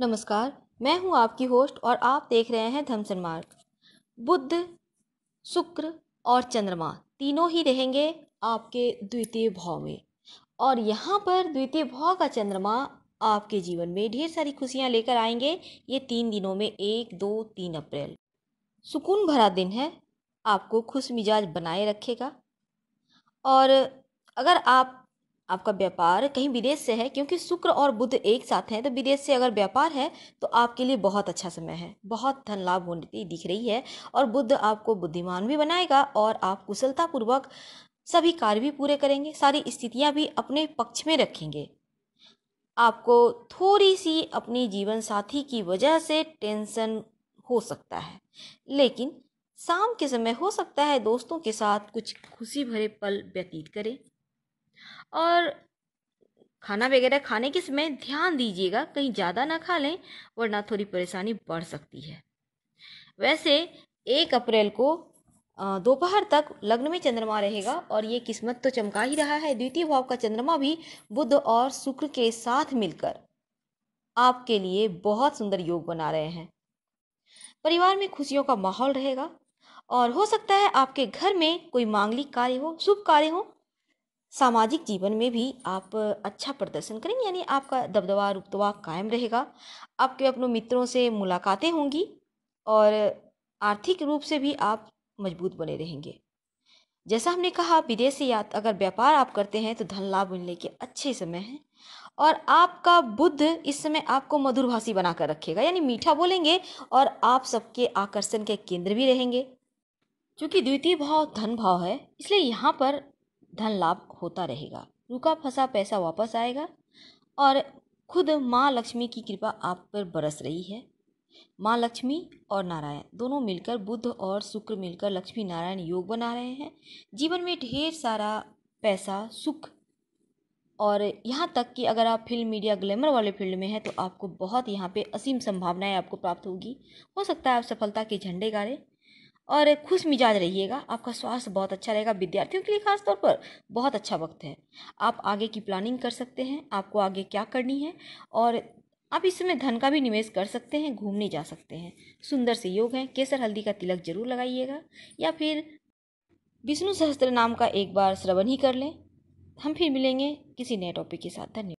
नमस्कार मैं हूं आपकी होस्ट और आप देख रहे हैं धमसन मार्ग बुद्ध शुक्र और चंद्रमा तीनों ही रहेंगे आपके द्वितीय भाव में और यहाँ पर द्वितीय भाव का चंद्रमा आपके जीवन में ढेर सारी खुशियाँ लेकर आएंगे ये तीन दिनों में एक दो तीन अप्रैल सुकून भरा दिन है आपको खुश मिजाज बनाए रखेगा और अगर आप आपका व्यापार कहीं विदेश से है क्योंकि शुक्र और बुद्ध एक साथ हैं तो विदेश से अगर व्यापार है तो आपके लिए बहुत अच्छा समय है बहुत धन लाभ होती दिख रही है और बुद्ध आपको बुद्धिमान भी बनाएगा और आप कुशलतापूर्वक सभी कार्य भी पूरे करेंगे सारी स्थितियाँ भी अपने पक्ष में रखेंगे आपको थोड़ी सी अपनी जीवन साथी की वजह से टेंशन हो सकता है लेकिन शाम के समय हो सकता है दोस्तों के साथ कुछ खुशी भरे पल व्यतीत करें और खाना वगैरह खाने के समय ध्यान दीजिएगा कहीं ज़्यादा ना खा लें वरना थोड़ी परेशानी बढ़ सकती है वैसे एक अप्रैल को दोपहर तक लग्न में चंद्रमा रहेगा और ये किस्मत तो चमका ही रहा है द्वितीय भाव का चंद्रमा भी बुध और शुक्र के साथ मिलकर आपके लिए बहुत सुंदर योग बना रहे हैं परिवार में खुशियों का माहौल रहेगा और हो सकता है आपके घर में कोई मांगलिक कार्य हो शुभ कार्य हो सामाजिक जीवन में भी आप अच्छा प्रदर्शन करेंगे यानी आपका दबदबा रुतबा कायम रहेगा आपके अपने मित्रों से मुलाकातें होंगी और आर्थिक रूप से भी आप मजबूत बने रहेंगे जैसा हमने कहा विदेशी या अगर व्यापार आप करते हैं तो धन लाभ मिलने के अच्छे समय हैं और आपका बुद्ध इस समय आपको मधुरभाषी बनाकर रखेगा यानी मीठा बोलेंगे और आप सबके आकर्षण के केंद्र भी रहेंगे क्योंकि द्वितीय भाव धन भाव है इसलिए यहाँ पर धन लाभ होता रहेगा रुका फंसा पैसा वापस आएगा और खुद माँ लक्ष्मी की कृपा आप पर बरस रही है माँ लक्ष्मी और नारायण दोनों मिलकर बुद्ध और शुक्र मिलकर लक्ष्मी नारायण योग बना रहे हैं जीवन में ढेर सारा पैसा सुख और यहाँ तक कि अगर आप फिल्म मीडिया ग्लैमर वाले फील्ड में हैं तो आपको बहुत यहाँ पे असीम संभावनाएं आपको प्राप्त होगी हो सकता है आप सफलता के झंडे गाड़ें और खुश मिजाज रहिएगा आपका स्वास्थ्य बहुत अच्छा रहेगा विद्यार्थियों के लिए खास तौर पर बहुत अच्छा वक्त है आप आगे की प्लानिंग कर सकते हैं आपको आगे क्या करनी है और आप इस समय धन का भी निवेश कर सकते हैं घूमने जा सकते हैं सुंदर से योग हैं केसर हल्दी का तिलक जरूर लगाइएगा या फिर विष्णु सहस्त्र नाम का एक बार श्रवण ही कर लें हम फिर मिलेंगे किसी नए टॉपिक के साथ धन्यवाद